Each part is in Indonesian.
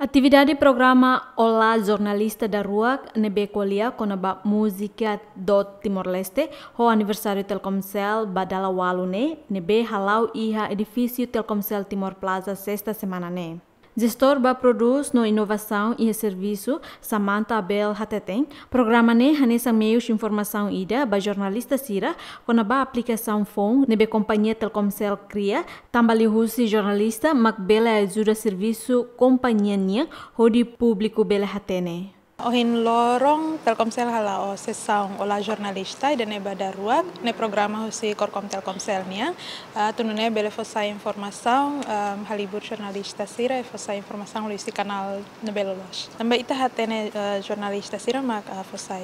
Atividade programa Olá Jornalista da Rua Nebekolia konaba música do Timor-Leste ho aniversário Telkomsel badala walune nebe halau iha edifício Telkomsel Timor Plaza sexta semana ne. Gestor produz no inovação e serviço Samantha Abel Hateteng, programa ne hanesa meios informação ida ba jornalista sira com ba aplicação fon nebe companhia Telkomsel cria tambali husi jornalista mak bela ajuda serviço companhia nia hodi público bela hatene. Ohin lorong Telkomsel halao sesaung ola jurnalista dan eba ruak ne programa husi korkom Telkomselnya nia eh, tunune bele fosa informasaung halibur jurnalista sira fosa informasaung luisi kanal nebelolos. Tambah ita hatene eh, jurnalista sira mak uh, eh, fosa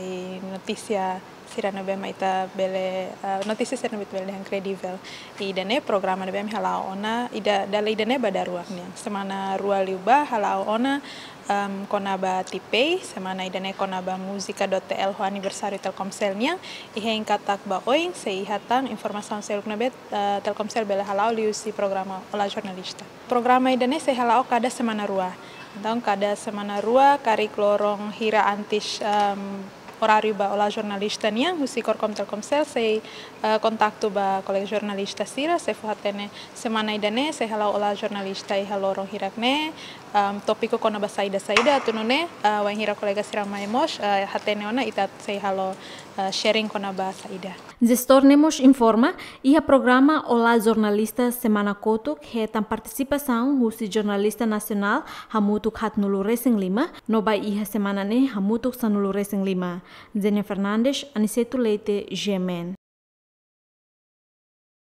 notisia Sirana abbiamo ita bele eh, notisi sirana siranno bele yang incredible i dane programa ne halau ona ida dale idane bada ruak semana rua liuba halau ona um, konaba tipe semana idane konaba musika.tl ho anniversary telkomsel i heng katak ba oing seihatang informasaun seluk nabe uh, eh, telkomsel bela halau liusi programa ola jurnalista programa idane sehalau kada semana rua Tong kada semana rua kari klorong hira antis um, horário ba olá jornalista nia husi korkom telkomsel se uh, eh, kontaktu ba kolega jornalista sira se fuhatene semana idane se hello olá jornalista i hello rong hirakne um, topiko kona ba saida saida tunune uh, eh, wang hira kolega sira maemos uh, eh, hatene ona ita sei halo sharing kona ba saida Destornemos informa e a programa Olá Jornalista Semana Kotuk que tem participação o jornalista nacional Hamutuk Hatnulu Racing Lima, no Bahia Semana ne Hamutuk Sanulu Racing Lima, Zenia Fernandes, Aniceto Leite, Gemen.